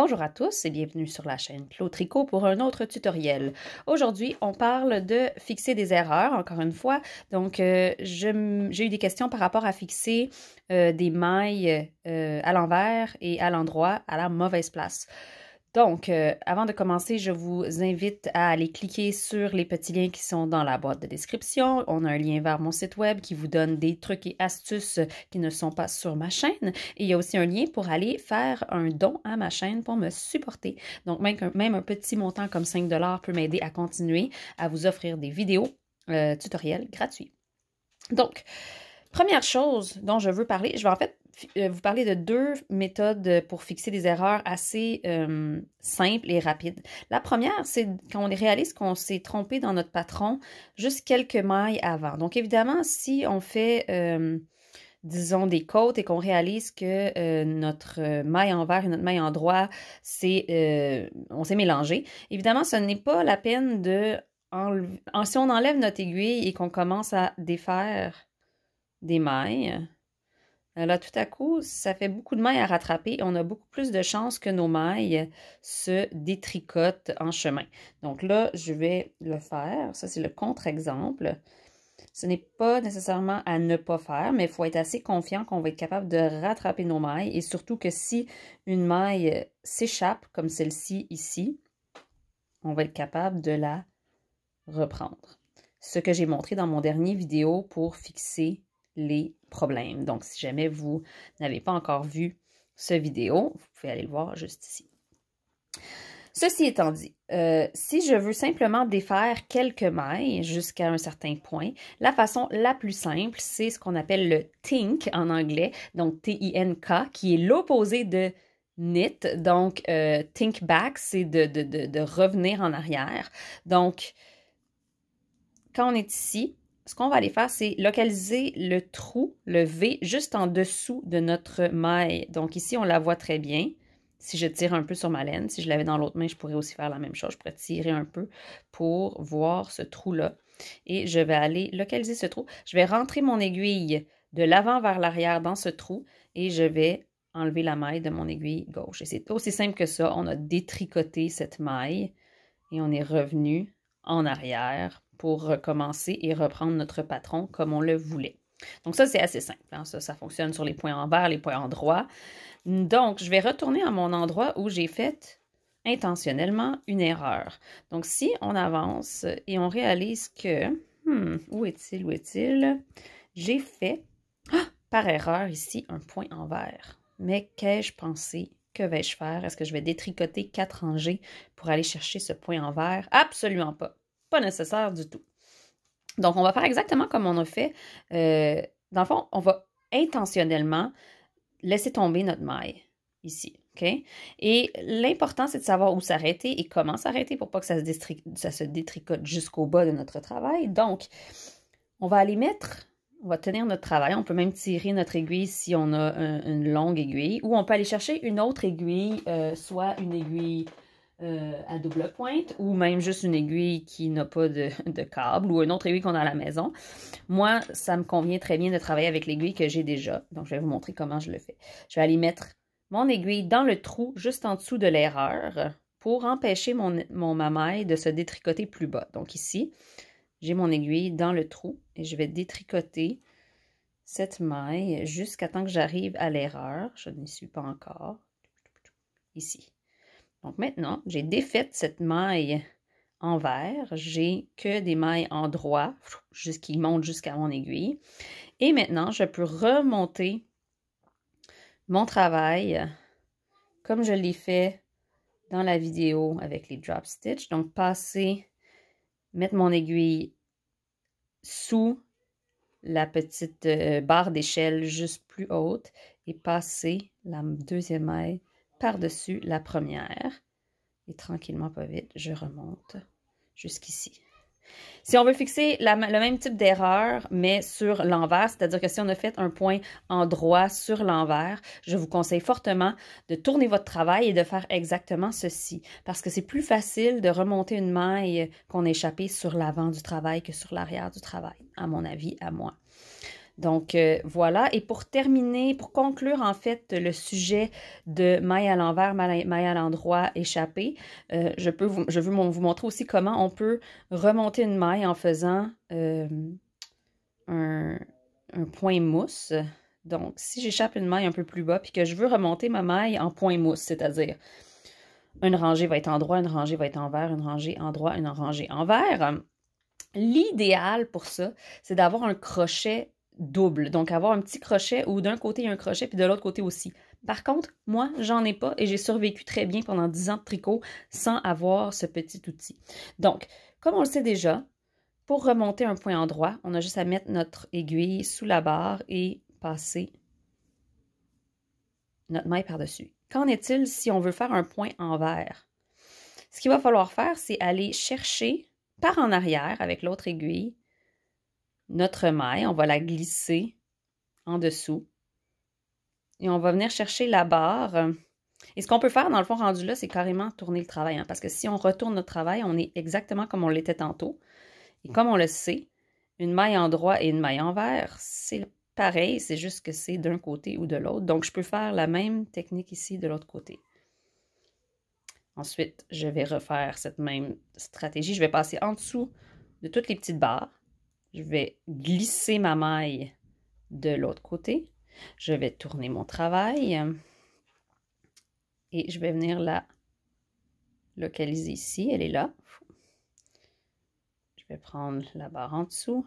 Bonjour à tous et bienvenue sur la chaîne Claude Tricot pour un autre tutoriel. Aujourd'hui, on parle de fixer des erreurs, encore une fois. Donc, euh, j'ai eu des questions par rapport à fixer euh, des mailles euh, à l'envers et à l'endroit à la mauvaise place. Donc, euh, avant de commencer, je vous invite à aller cliquer sur les petits liens qui sont dans la boîte de description. On a un lien vers mon site web qui vous donne des trucs et astuces qui ne sont pas sur ma chaîne. Et il y a aussi un lien pour aller faire un don à ma chaîne pour me supporter. Donc, même, un petit montant comme 5 peut m'aider à continuer à vous offrir des vidéos euh, tutoriels gratuits. Donc, Première chose dont je veux parler, je vais en fait euh, vous parlez de deux méthodes pour fixer des erreurs assez euh, simples et rapides. La première, c'est quand on réalise qu'on s'est trompé dans notre patron juste quelques mailles avant. Donc évidemment, si on fait, euh, disons, des côtes et qu'on réalise que notre maille envers et notre maille en droit, c'est, on s'est mélangé, évidemment, ce n'est pas la peine de... Si on enlève notre aiguille et qu'on commence à défaire des mailles, euh, là, tout à coup, ça fait beaucoup de mailles à rattraper. On a beaucoup plus de chances que nos mailles se détricotent en chemin. Donc là, je vais le faire. Ça, c'est le contre-exemple. Ce n'est pas nécessairement à ne pas faire, mais il faut être assez confiant qu'on va être capable de rattraper nos mailles et surtout que si une maille s'échappe, comme celle-ci ici, on va être capable de la reprendre. Ce que j'ai montré dans mon dernier vidéo pour fixer les problèmes. Donc, si jamais vous n'avez pas encore vu ce vidéo, vous pouvez aller le voir juste ici. Ceci étant dit, euh, si je veux simplement défaire quelques mailles jusqu'à un certain point, la façon la plus simple, c'est ce qu'on appelle le tink en anglais, donc T-I-N-K, qui est l'opposé de knit. Donc, euh, think back, c'est de, revenir en arrière. Donc, quand on est ici, ce qu'on va aller faire, c'est localiser le trou, le V, juste en dessous de notre maille. Donc ici, on la voit très bien. Si je tire un peu sur ma laine, si je l'avais dans l'autre main, je pourrais aussi faire la même chose. Je pourrais tirer un peu pour voir ce trou-là. Et je vais aller localiser ce trou. Je vais rentrer mon aiguille de l'avant vers l'arrière dans ce trou et je vais enlever la maille de mon aiguille gauche. Et c'est aussi simple que ça. On a détricoté cette maille et on est revenu en arrière pour recommencer et reprendre notre patron comme on le voulait. Donc ça, c'est assez simple. Hein. Ça, ça fonctionne sur les points en vert, les points en droit. Donc, je vais retourner à mon endroit où j'ai fait intentionnellement une erreur. Donc, si on avance et on réalise que... Hmm, où est-il? Où est-il? J'ai fait, ah, par erreur ici, un point en vert. Mais qu'ai-je pensé? Que vais-je faire? Est-ce que je vais détricoter quatre rangées pour aller chercher ce point en Absolument pas pas nécessaire du tout. Donc, on va faire exactement comme on a fait. Euh, dans le fond, on va intentionnellement laisser tomber notre maille ici. Et l'important, c'est de savoir où s'arrêter et comment s'arrêter pour pas que ça se, détricote jusqu'au bas de notre travail. Donc, on va aller mettre, on va tenir notre travail. On peut même tirer notre aiguille si on a une longue aiguille ou on peut aller chercher une autre aiguille, euh, soit une aiguille euh, à double pointe ou même juste une aiguille qui n'a pas de, câble ou une autre aiguille qu'on a à la maison. Moi, ça me convient très bien de travailler avec l'aiguille que j'ai déjà. Donc, je vais vous montrer comment je le fais. Je vais aller mettre mon aiguille dans le trou juste en dessous de l'erreur pour empêcher mon, maille de se détricoter plus bas. Donc ici, j'ai mon aiguille dans le trou et je vais détricoter cette maille jusqu'à temps que j'arrive à l'erreur. Je n'y suis pas encore. Ici. Donc maintenant, j'ai défait cette maille en vert. J'ai que des mailles en droit qui montent jusqu'à mon aiguille. Et maintenant, je peux remonter mon travail comme je l'ai fait dans la vidéo avec les drop stitch. Donc passer, mettre mon aiguille sous la petite euh, barre d'échelle juste plus haute et passer la deuxième maille par-dessus la première. Et tranquillement, pas vite, je remonte jusqu'ici. Si on veut fixer le même type d'erreur, mais sur l'envers, c'est-à-dire que si on a fait un point en droit sur l'envers, je vous conseille fortement de tourner votre travail et de faire exactement ceci, parce que c'est plus facile de remonter une maille qu'on a échappée sur l'avant du travail que sur l'arrière du travail, à mon avis, à moi. Donc euh, voilà, et pour terminer, pour conclure en fait le sujet de maille à l'envers, maille à l'endroit, échappée, euh, je, peux je veux vous montrer aussi comment on peut remonter une maille en faisant euh, un, point mousse. Donc si j'échappe une maille un peu plus bas, puis que je veux remonter ma maille en point mousse, c'est-à-dire une rangée va être en droit, une rangée va être envers, une rangée en droit, une rangée envers. L'idéal pour ça, c'est d'avoir un crochet double. Donc, avoir un petit crochet ou d'un côté il y a un crochet, puis de l'autre côté aussi. Par contre, moi, j'en ai pas et j'ai survécu très bien pendant 10 ans de tricot sans avoir ce petit outil. Donc, comme on le sait déjà, pour remonter un point endroit, on a juste à mettre notre aiguille sous la barre et passer notre maille par-dessus. Qu'en est-il si on veut faire un point envers? Ce qu'il va falloir faire, c'est aller chercher par en arrière avec l'autre aiguille notre maille, on va la glisser en dessous. Et on va venir chercher la barre. Et ce qu'on peut faire, dans le fond, rendu là, c'est carrément tourner le travail. Hein, parce que si on retourne notre travail, on est exactement comme on l'était tantôt. Et comme on le sait, une maille en droit et une maille envers, c'est pareil, c'est juste que c'est d'un côté ou de l'autre. Donc, je peux faire la même technique ici de l'autre côté. Ensuite, je vais refaire cette même stratégie. Je vais passer en dessous de toutes les petites barres. Je vais glisser ma maille de l'autre côté. Je vais tourner mon travail. Et je vais venir la localiser ici. Elle est là. Je vais prendre la barre en dessous.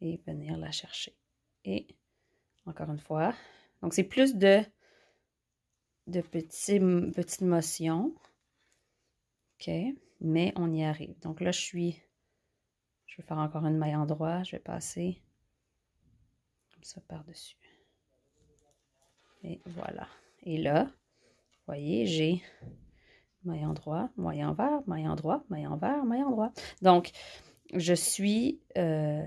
Et venir la chercher. Et encore une fois. Donc, c'est plus de, de petites motions. OK mais on y arrive. Donc là, je suis, je vais faire encore une maille en droit, je vais passer comme ça par-dessus. Et voilà. Et là, vous voyez, j'ai maille en droit, maille en vert, maille en droit, maille en maille en droit. Donc, je suis euh,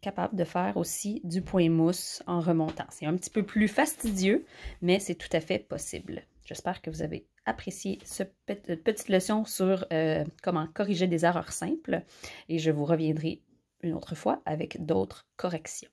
capable de faire aussi du point mousse en remontant. C'est un petit peu plus fastidieux, mais c'est tout à fait possible. J'espère que vous avez apprécié cette euh, petite leçon sur euh, comment corriger des erreurs simples et je vous reviendrai une autre fois avec d'autres corrections.